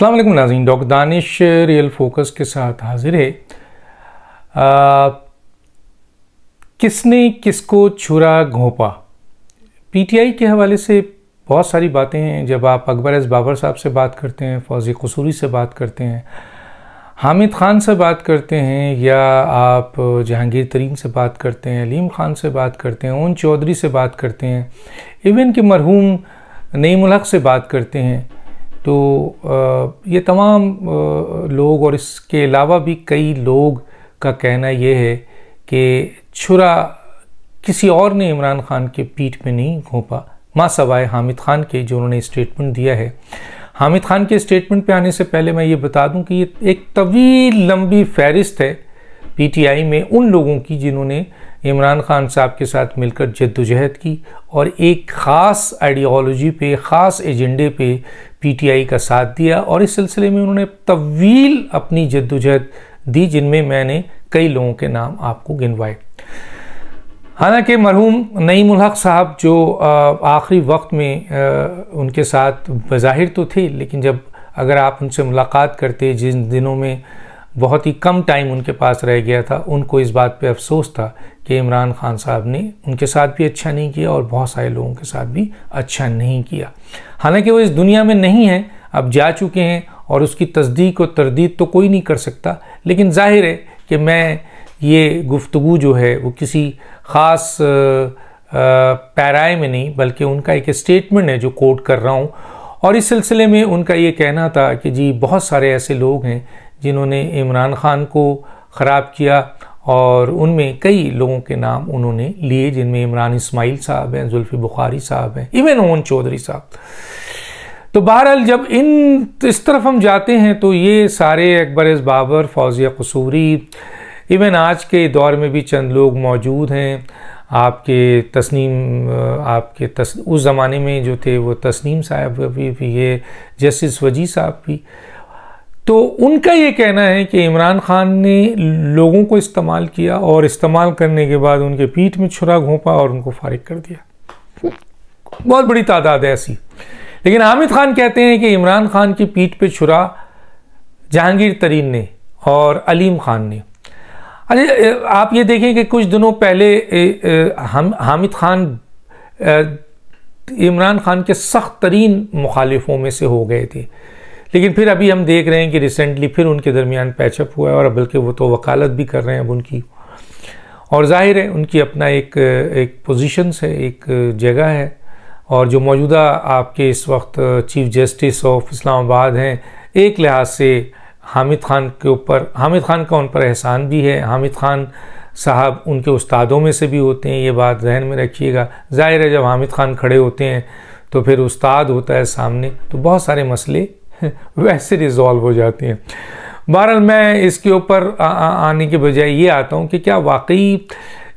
अल्लाम नाजीन doctor Danish real focus के साथ हाजिर है आ, किसने किसको छुरा घोंपा पीटीआई के हवाले से बहुत सारी बातें हैं जब आप अकबर एस बाबर साहब से बात करते हैं फौजी कसूरी से बात करते हैं हामिद खान से बात करते हैं या आप जहांगीर तरीन से बात करते हैं अलीम खान से बात करते हैं ओन चौधरी से बात करते हैं इवन के मरहूम नईमुल हक से बात करते हैं तो ये तमाम लोग और इसके अलावा भी कई लोग का कहना ये है कि छुरा किसी और ने इमरान खान के पीठ में नहीं घोंपा माँ सवाए हामिद खान के जो उन्होंने स्टेटमेंट दिया है हामिद खान के स्टेटमेंट पे आने से पहले मैं ये बता दूं कि ये एक तवील लंबी फहरिस्त है पीटीआई में उन लोगों की जिन्होंने इमरान खान साहब के साथ मिलकर जद्दोजहद की और एक ख़ास आइडियोलॉजी पे ख़ास एजेंडे पे पीटीआई का साथ दिया और इस सिलसिले में उन्होंने तवील अपनी जद्दोजहद दी जिनमें मैंने कई लोगों के नाम आपको गिनवाए हालांकि मरहूम नईम हक साहब जो आखिरी वक्त में आ, उनके साथ बज़ाहिर तो थे लेकिन जब अगर आप उनसे मुलाकात करते जिन दिनों में बहुत ही कम टाइम उनके पास रह गया था उनको इस बात पे अफसोस था कि इमरान खान साहब ने उनके साथ भी अच्छा नहीं किया और बहुत सारे लोगों के साथ भी अच्छा नहीं किया हालांकि वो इस दुनिया में नहीं हैं अब जा चुके हैं और उसकी तस्दीक और तरदीद तो कोई नहीं कर सकता लेकिन जाहिर है कि मैं ये गुफ्तु जो है वो किसी ख़ास पैराए में नहीं बल्कि उनका एक स्टेटमेंट है जो कोट कर रहा हूँ और इस सिलसिले में उनका ये कहना था कि जी बहुत सारे ऐसे लोग हैं जिन्होंने इमरान खान को ख़राब किया और उनमें कई लोगों के नाम उन्होंने लिए जिनमें इमरान इस्माइल साहब हैं जुल्फ़ी बुखारी साहब हैं इवन ओन चौधरी साहब तो बहरहाल जब इन इस तरफ हम जाते हैं तो ये सारे अकबर बाबर फौजिया कसूरी इवन आज के दौर में भी चंद लोग मौजूद हैं आपके तस्नीम आपके तस उस ज़माने में जो थे वो तस्नीम साहब भी, भी ये जस्टिस वजी साहब भी तो उनका ये कहना है कि इमरान खान ने लोगों को इस्तेमाल किया और इस्तेमाल करने के बाद उनके पीठ में छुरा घोंपा और उनको फारिग कर दिया बहुत बड़ी तादाद है ऐसी लेकिन हामिद खान कहते हैं कि इमरान खान की पीठ पे छुरा जहांगीर तरीन ने और अलीम खान ने अरे आप ये देखें कि कुछ दिनों पहले हम हामिद खान इमरान खान के सख्त तरीन मुखालिफों में से हो गए थे लेकिन फिर अभी हम देख रहे हैं कि रिसेंटली फिर उनके दरमियान पैचअप हुआ है और बल्कि वो तो वकालत भी कर रहे हैं अब उनकी और जाहिर है उनकी अपना एक एक पोजीशंस है एक जगह है और जो मौजूदा आपके इस वक्त चीफ जस्टिस ऑफ इस्लामाबाद हैं एक लिहाज से हामिद खान के ऊपर हामिद खान का उन पर एहसान भी है हामिद खान साहब उनके उस्तादों में से भी होते हैं ये बात जहन में रखिएगा जाहिर है जब हामिद खान खड़े होते हैं तो फिर उस्ताद होता है सामने तो बहुत सारे मसले वैसे रिजॉल्व हो जाती हैं बहरहाल मैं इसके ऊपर आने के बजाय ये आता हूँ कि क्या वाकई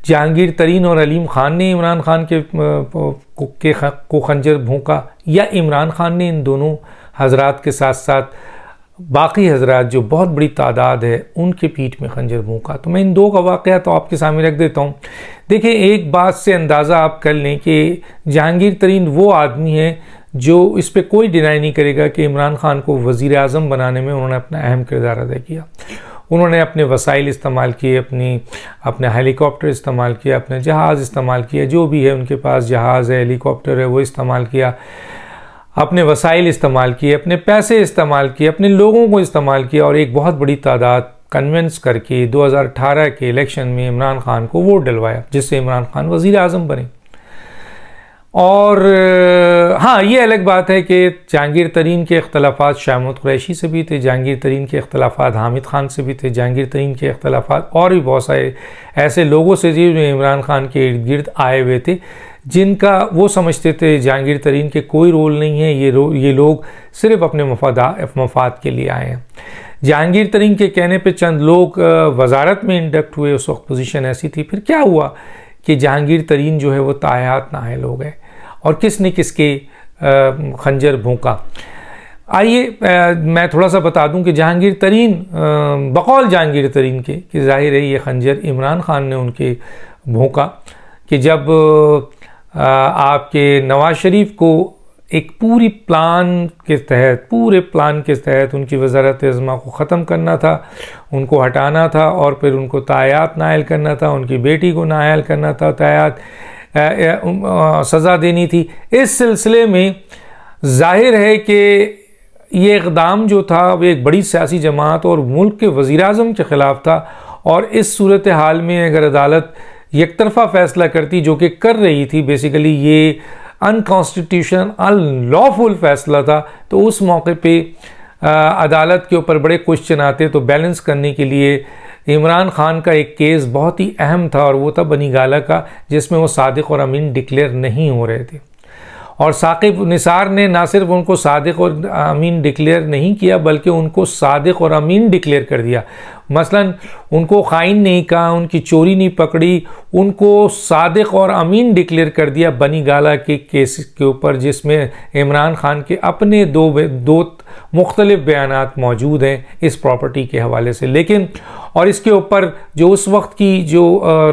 जहांगीर तरीन और अलीम खान ने इमरान खान के के को खंजर भूखा या इमरान खान ने इन दोनों हजरात के साथ साथ बाकी हजरात जो बहुत बड़ी तादाद है उनके पीठ में खंजर भूखा तो मैं इन दो का वाक़ तो आपके सामने रख देता हूँ देखिए एक बात से अंदाज़ा आप कर लें कि जहांगीर तरीन वो आदमी है जो इस पर कोई डिनाई नहीं करेगा कि इमरान खान को वज़ी अजम बनाने में उन्होंने अपना अहम किरदार अदा किया उन्होंने अपने वसाइल इस्तेमाल किए अपनी अपने हेलीकॉप्टर इस्तेमाल किया अपने जहाज़ इस्तेमाल किया जो भी है उनके पास जहाज़ है हेलीकॉप्टर है वो इस्तेमाल किया अपने वसाइल इस्तेमाल किए अपने पैसे इस्तेमाल किए अपने लोगों को इस्तेमाल किया और एक बहुत बड़ी तादाद कन्वेंस करके 2018 के इलेक्शन में इमरान खान को वोट डलवाया जिससे इमरान खान वज़ी अजम बने और हाँ ये अलग बात है कि जहांगीर तरीन के अख्तलाफा शाहमद क़्रैशी से भी थे जहांगीर तरीन के अख्तलाफा हामिद ख़ान से भी थे जहांगीर तरीन के अख्तलाफा और भी बहुत सारे ऐसे लोगों से थे जो इमरान खान के इर्द गिर्द आए हुए थे जिनका वो समझते थे जहांगीर तरीन के कोई रोल नहीं है ये रो ये लोग सिर्फ अपने मफादा मफाद के लिए आए हैं जहांगीर तरीन के कहने पर चंद लोग वजारत में इंडक्ट हुए उस वक्त पोजीशन ऐसी थी फिर क्या हुआ कि जहांगीर तरीन जो है वो तायात नाहल हो गए और किसने किसके खंजर भूखा आइए मैं थोड़ा सा बता दूं कि जहांगीर तरीन बकौल जहांगीर तरीन के कि जाहिर है ये खंजर इमरान खान ने उनके भूका कि जब आपके नवाज शरीफ को एक पूरी प्लान के तहत पूरे प्लान के तहत उनकी वजारत अजमा को ख़त्म करना था उनको हटाना था और फिर उनको तायात नायल करना था उनकी बेटी को नायल करना था तायात सज़ा देनी थी इस सिलसिले में जाहिर है कि ये इकदाम जो था वो एक बड़ी सियासी जमात और मुल्क के वज़ी अजम के ख़िलाफ़ था और इस सूरत हाल में अगर अदालत एक तरफा फैसला करती जो कि कर रही थी बेसिकली ये अनकॉन्स्टिट्यूशन अनलॉफुल फैसला था तो उस मौके पर अदालत के ऊपर बड़े क्वेश्चन आते तो बैलेंस करने के लिए इमरान खान का एक केस बहुत ही अहम था और वो था बनी गाला का जिसमें वो सादिक और अमीन डिक्लेयर नहीं हो रहे थे और साकिब निसार ने ना सिर्फ उनको सादिक और अमीन डिक्लेयर नहीं किया बल्कि उनको सादिक और अमीन डिक्लेयर कर दिया मसलन उनको ख़ाइन नहीं कहा उनकी चोरी नहीं पकड़ी उनको सादक और अमीन डिक्लेयर कर दिया बनी गाला के केस के ऊपर जिसमें इमरान खान के अपने दो दो मुख्तलिफ बयान मौजूद हैं इस प्रॉपर्टी के हवाले से लेकिन और इसके ऊपर जो उस वक्त की जो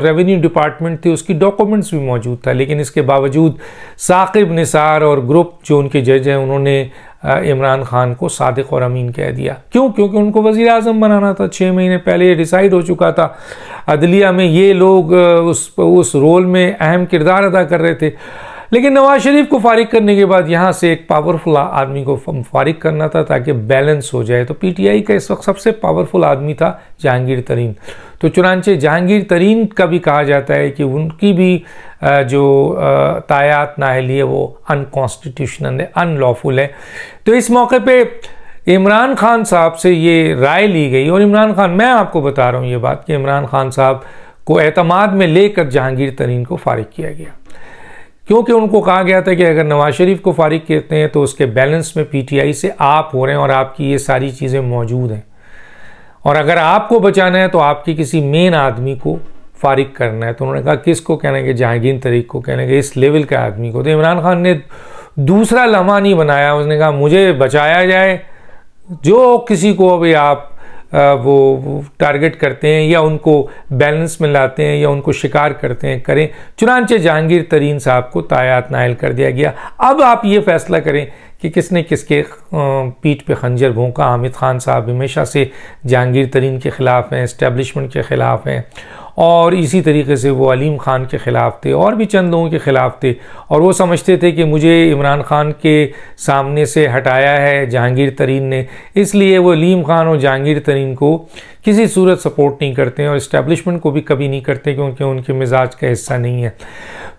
रेवेन्यू डिपार्टमेंट थी उसकी डॉक्यूमेंट्स भी मौजूद था लेकिन इसके बावजूद साकिब निसार और ग्रुप जो उनके जज हैं उन्होंने इमरान खान को सादिक और अमीन कह दिया क्यों क्योंकि उनको वज़ी अजम बनाना था छः महीने पहले ये डिसाइड हो चुका था अदलिया में ये लोग उस उस रोल में अहम किरदार अदा कर रहे थे लेकिन नवाज शरीफ को फारिग करने के बाद यहाँ से एक पावरफुल आदमी को फारिग करना था ताकि बैलेंस हो जाए तो पीटीआई का इस वक्त सबसे पावरफुल आदमी था जहांगीर तरीन तो चुनानचे जहांगीर तरीन का भी कहा जाता है कि उनकी भी जो तायात नाहली है वो अनकॉन्स्टिट्यूशनल है अनलॉफुल है तो इस मौके पर इमरान खान साहब से ये राय ली गई और इमरान खान मैं आपको बता रहा हूँ ये बात कि इमरान खान साहब को अतमाद में लेकर जहांगीर तरीन को फारिग किया गया क्योंकि उनको कहा गया था कि अगर नवाज शरीफ को फारिग कहते हैं तो उसके बैलेंस में पीटीआई से आप हो रहे हैं और आपकी ये सारी चीज़ें मौजूद हैं और अगर आपको बचाना है तो आपके किसी मेन आदमी को फारिग करना है तो उन्होंने कहा किस को कहना है कि जहांगीर तरीक को कहना है कि इस लेवल के आदमी को तो इमरान खान ने दूसरा लम्हा नहीं बनाया उसने कहा मुझे बचाया जाए जो किसी को अभी आप वो टारगेट करते हैं या उनको बैलेंस में लाते हैं या उनको शिकार करते हैं करें चुनानचे जहांगीर तरीन साहब को तायात नायल कर दिया गया अब आप ये फैसला करें कि किसने किसके पीठ पे खंजर भोंका हामिद खान साहब हमेशा से जहांगीर तरीन के ख़िलाफ़ हैं इस्टेब्लिशमेंट के ख़िलाफ़ हैं और इसी तरीके से वो अलीम ख़ान के ख़िलाफ़ थे और भी चंद लोगों के ख़िलाफ़ थे और वो समझते थे कि मुझे इमरान ख़ान के सामने से हटाया है जहांगीर तरीन ने इसलिए वो अलीम ख़ान और जहांगीर तरीन को किसी सूरत सपोर्ट नहीं करते हैं और इस्टेबलिशमेंट को भी कभी नहीं करते क्योंकि उनके मिजाज का हिस्सा नहीं है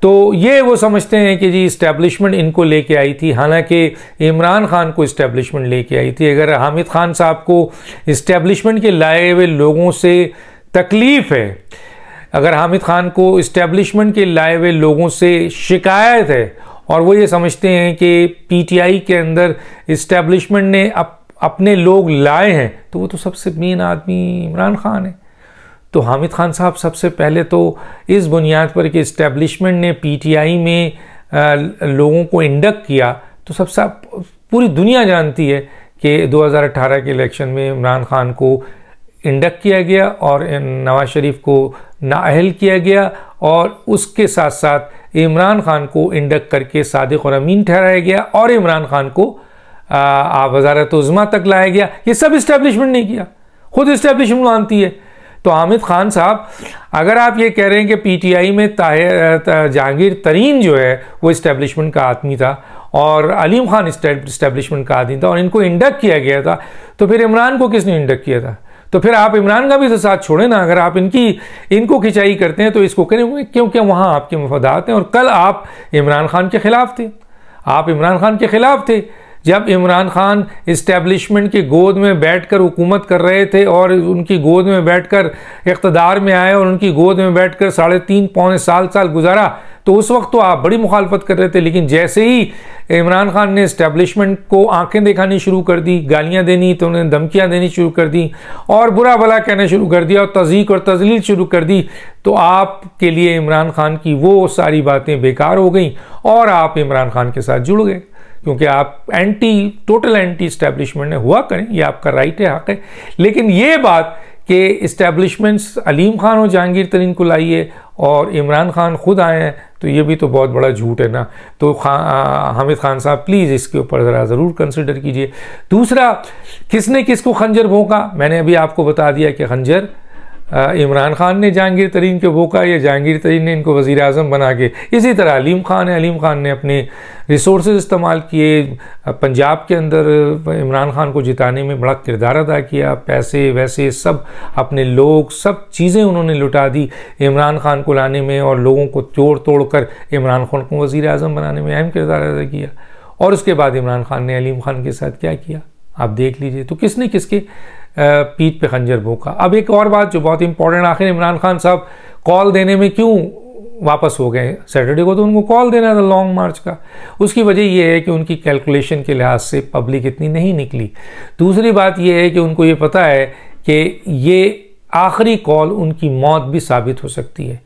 तो ये वो समझते हैं कि जी इस्टेबलिशमेंट इनको लेके आई थी हालांकि इमरान ख़ान को ले लेके आई थी अगर हामिद ख़ान साहब को इस्टेबलिशमेंट के लाए हुए लोगों से तकलीफ़ है अगर हामिद खान को इस्टेब्लिशमेंट के लाए हुए लोगों से शिकायत है और वो ये समझते हैं कि पीटीआई के अंदर इस्टेब्लिशमेंट ने अप, अपने लोग लाए हैं तो वो तो सबसे मेन आदमी इमरान खान है तो हामिद खान साहब सबसे पहले तो इस बुनियाद पर कि इस्टेब्लिशमेंट ने पीटीआई में आ, लोगों को इंडक्ट किया तो सबसे पूरी दुनिया जानती है कि 2018 के इलेक्शन में इमरान खान को इंडक किया गया और नवाज शरीफ को नाअहल किया गया और उसके साथ साथ इमरान खान को इंडक करके सदक और अमीन ठहराया गया और इमरान खान को वजारत उज़मा तक लाया गया ये सब इस्टेब्लिशमेंट ने किया खुद इस्टेब्लिशमेंट मानती है तो आमिर खान साहब अगर आप ये कह रहे हैं कि पीटीआई में ताहिर जहांगीर तरीन जो है वो इस्टेब्लिशमेंट का आदमी था और अलीम खान इस्टेब्लिशमेंट का आदमी था और इनको इंडक किया गया था तो फिर इमरान को किसने इंडक किया था तो फिर आप इमरान का भी तो साथ छोड़े ना अगर आप इनकी इनको खिंचाई करते हैं तो इसको करें क्योंकि वहाँ आपके मफादात हैं और कल आप इमरान खान के ख़िलाफ़ थे आप इमरान खान के ख़िलाफ़ थे जब इमरान खान इस्टेब्लिशमेंट की गोद में बैठकर हुकूमत कर रहे थे और उनकी गोद में बैठकर इकतदार में आए और उनकी गोद में बैठकर साढ़े तीन पौने साल साल गुजारा तो उस वक्त तो आप बड़ी मुखालफत कर रहे थे लेकिन जैसे ही इमरान खान ने इस्टेब्लिशमेंट को आंखें दिखानी शुरू कर दी गालियां देनी तो उन्हें धमकियां देनी शुरू कर दी और बुरा भला कहना शुरू कर दिया और तजीक और तजलील शुरू कर दी तो आपके लिए इमरान खान की वो सारी बातें बेकार हो गई और आप इमरान खान के साथ जुड़ गए क्योंकि आप एंटी टोटल एंटी इस्टेब्लिशमेंट हुआ करें ये आपका राइट है हक है लेकिन ये बात कि इस्टेब्लिशमेंट्स अलीम खान और जहांगीर तरीन को लाइए और इमरान खान खुद आए हैं तो ये भी तो बहुत बड़ा झूठ है ना तो खा, हामिद खान साहब प्लीज़ इसके ऊपर ज़रा ज़रूर कंसिडर कीजिए दूसरा किसने किसको खंजर भोंका मैंने अभी आपको बता दिया कि खंजर इमरान खान ने जहांगीर तरीन के बोका या जहांगीर तरीन ने इनको वज़ी अजम बना के इसी तरह अलीम ख़ान है अलीम ख़ान ने अपने रिसोर्स इस्तेमाल किए पंजाब के अंदर इमरान ख़ान को जिताने में बड़ा किरदार अदा किया पैसे वैसे सब अपने लोग सब चीज़ें उन्होंने लुटा दी इमरान ख़ान को लाने में और लोगों को तोड़ तोड़ कर इमरान ख़ान को वज़ी अजम बनाने में अहम किरदार अदा किया और उसके बाद इमरान ख़ान ने अलीम ख़ान के साथ क्या किया आप देख लीजिए तो किसने किसके पीठ पे खंजर भूखा अब एक और बात जो बहुत इंपॉर्टेंट आखिर इमरान खान साहब कॉल देने में क्यों वापस हो गए सैटरडे को तो उनको कॉल देना था लॉन्ग मार्च का उसकी वजह यह है कि उनकी कैलकुलेशन के लिहाज से पब्लिक इतनी नहीं निकली दूसरी बात यह है कि उनको ये पता है कि ये आखिरी कॉल उनकी मौत भी साबित हो सकती है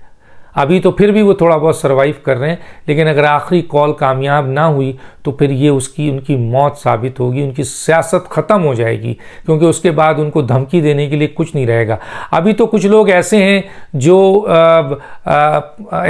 अभी तो फिर भी वो थोड़ा बहुत सर्वाइव कर रहे हैं लेकिन अगर आखिरी कॉल कामयाब ना हुई तो फिर ये उसकी उनकी मौत साबित होगी उनकी सियासत ख़त्म हो जाएगी क्योंकि उसके बाद उनको धमकी देने के लिए कुछ नहीं रहेगा अभी तो कुछ लोग ऐसे हैं जो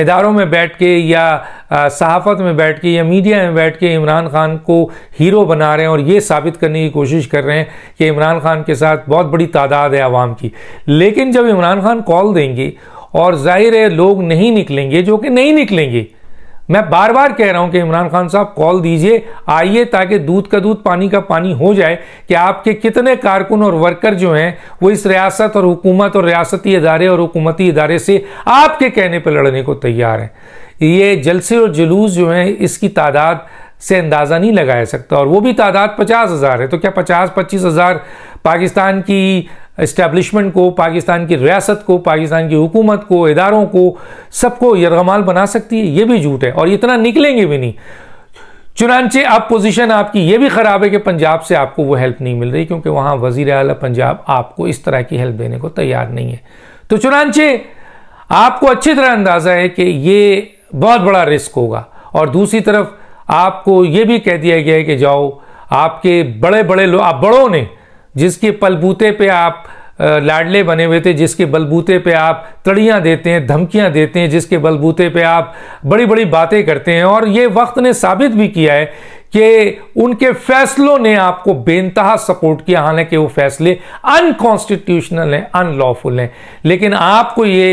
इदारों में बैठ के या सहाफ़त में बैठ के या मीडिया में बैठ के इमरान खान को हीरो बना रहे हैं और ये साबित करने की कोशिश कर रहे हैं कि इमरान खान के साथ बहुत बड़ी तादाद है आवाम की लेकिन जब इमरान खान कॉल देंगे और जाहिर है लोग नहीं निकलेंगे जो कि नहीं निकलेंगे मैं बार बार कह रहा हूं कि इमरान खान साहब कॉल दीजिए आइए ताकि दूध का दूध पानी का पानी हो जाए कि आपके कितने कारकुन और वर्कर जो हैं वो इस रियासत और हुकूमत और रियासती इदारे और हुकूमती इदारे से आपके कहने पर लड़ने को तैयार हैं ये जलसे और जुलूस जो हैं इसकी तादाद से अंदाज़ा नहीं लगाया सकता और वो भी तादाद पचास हज़ार है तो क्या पचास पच्चीस हज़ार पाकिस्तान की इस्टेब्लिशमेंट को पाकिस्तान की रियासत को पाकिस्तान की हुकूमत को इदारों को सबको यरगमाल बना सकती है ये भी झूठ है और इतना निकलेंगे भी नहीं चुनानचे अब पोजीशन आपकी ये भी ख़राब है कि पंजाब से आपको वो हेल्प नहीं मिल रही क्योंकि वहाँ वजीर अल पंजाब आपको इस तरह की हेल्प देने को तैयार नहीं है तो चुनानचे आपको अच्छी तरह अंदाज़ा है कि ये बहुत बड़ा रिस्क होगा और दूसरी तरफ आपको ये भी कह दिया गया है कि जाओ आपके बड़े बड़े लोग आप बड़ों ने जिसके पलबूते पे आप लाडले बने हुए थे जिसके बलबूते पे आप तड़ियाँ देते हैं धमकियाँ देते हैं जिसके बलबूते पे आप बड़ी बड़ी बातें करते हैं और ये वक्त ने साबित भी किया है कि उनके फैसलों ने आपको बेनतहा सपोर्ट किया हालांकि वो फैसले अनकॉन्स्टिट्यूशनल हैं अनलॉफुल हैं लेकिन आपको ये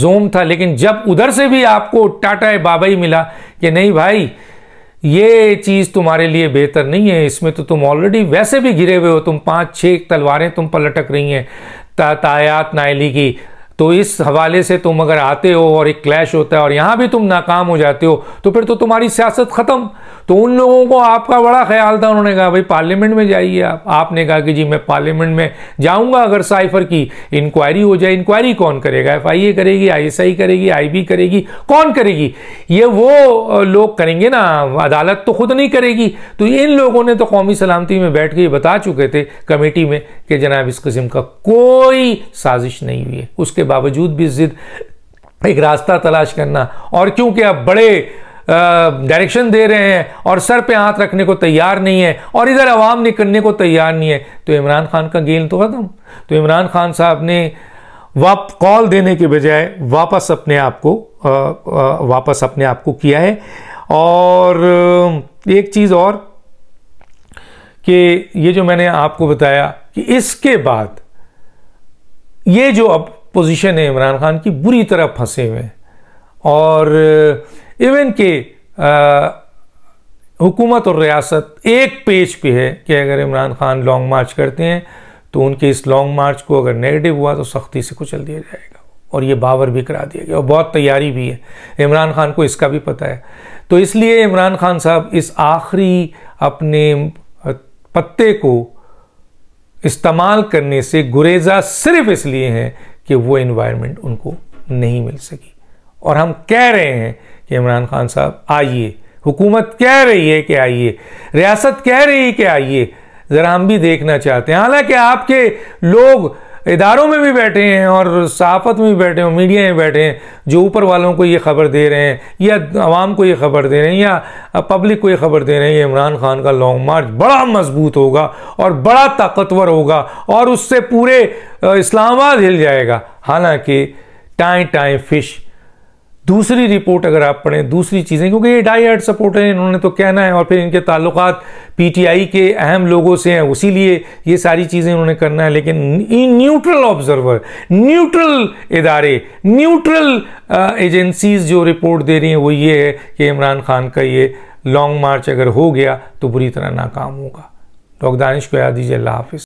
जोम था लेकिन जब उधर से भी आपको टाटा बाबा ही मिला कि नहीं भाई ये चीज़ तुम्हारे लिए बेहतर नहीं है इसमें तो तुम ऑलरेडी वैसे भी घिरे हुए हो तुम पांच छह तलवारें तुम पर लटक रही हैं तायात नायली की तो इस हवाले से तुम अगर आते हो और एक क्लैश होता है और यहां भी तुम नाकाम हो जाते हो तो फिर तो तुम्हारी सियासत ख़त्म तो उन लोगों को आपका बड़ा ख्याल था उन्होंने कहा भाई पार्लियामेंट में जाइए आप आपने कहा कि जी मैं पार्लियामेंट में जाऊंगा अगर साइफर की इंक्वायरी हो जाए इंक्वायरी कौन करेगा एफ आई ए करेगी आई एस आई करेगी आई बी करेगी कौन करेगी ये वो लोग करेंगे ना अदालत तो खुद नहीं करेगी तो इन लोगों ने तो कौमी सलामती में बैठ के बता चुके थे कमेटी में कि जनाब इस किस्म का कोई साजिश नहीं हुई है उसके उसके बावजूद भी जिद एक रास्ता तलाश करना और क्योंकि आप बड़े डायरेक्शन दे रहे हैं और सर पे हाथ रखने को तैयार नहीं है और इधर आवाम निकलने को तैयार नहीं है तो इमरान खान का गेल तो ख़त्म तो इमरान खान साहब ने वाप कॉल देने के बजाय वापस अपने आप को वापस अपने आप को किया है और एक चीज़ और कि ये जो मैंने आपको बताया कि इसके बाद ये जो अब पोजीशन है इमरान खान की बुरी तरह फंसे हुए हैं और इवन uh, के uh, हुकूमत और रियासत एक पेज पे है कि अगर इमरान खान लॉन्ग मार्च करते हैं तो उनके इस लॉन्ग मार्च को अगर नेगेटिव हुआ तो सख्ती से कुचल दिया जाएगा और ये बावर भी करा दिया गया और बहुत तैयारी भी है इमरान खान को इसका भी पता है तो इसलिए इमरान खान साहब इस आखिरी अपने पत्ते को इस्तेमाल करने से गुरेजा सिर्फ इसलिए हैं कि वो इन्वायरमेंट उनको नहीं मिल सकी और हम कह रहे हैं कि इमरान खान साहब आइए हुकूमत कह रही है कि आइए रियासत कह रही है कि आइए ज़रा हम भी देखना चाहते हैं हालांकि आपके लोग इदारों में भी बैठे हैं और सहाफत में भी बैठे हैं मीडिया में बैठे हैं जो ऊपर वालों को ये खबर दे रहे हैं या आवाम को ये खबर दे रहे हैं या पब्लिक को ये खबर दे रहे हैं ये इमरान खान का लॉन्ग मार्च बड़ा मजबूत होगा और बड़ा ताकतवर होगा और उससे पूरे इस्लामाबाद हिल जाएगा हालांकि टाइम टाइम फिश दूसरी रिपोर्ट अगर आप पढ़ें दूसरी चीज़ें क्योंकि ये डाई एड सपोर्टर हैं इन्होंने तो कहना है और फिर इनके ताल्लुक पीटीआई के अहम लोगों से हैं उसी लिए ये सारी चीज़ें इन्होंने करना है लेकिन न्यूट्रल ऑब्जर्वर न्यूट्रल इदारे न्यूट्रल एजेंसीज जो रिपोर्ट दे रही हैं वो ये है कि इमरान खान का ये लॉन्ग मार्च अगर हो गया तो बुरी तरह नाकाम होगा डॉक्टर दानिश को याद दीजिए अल्लाह हाफिज़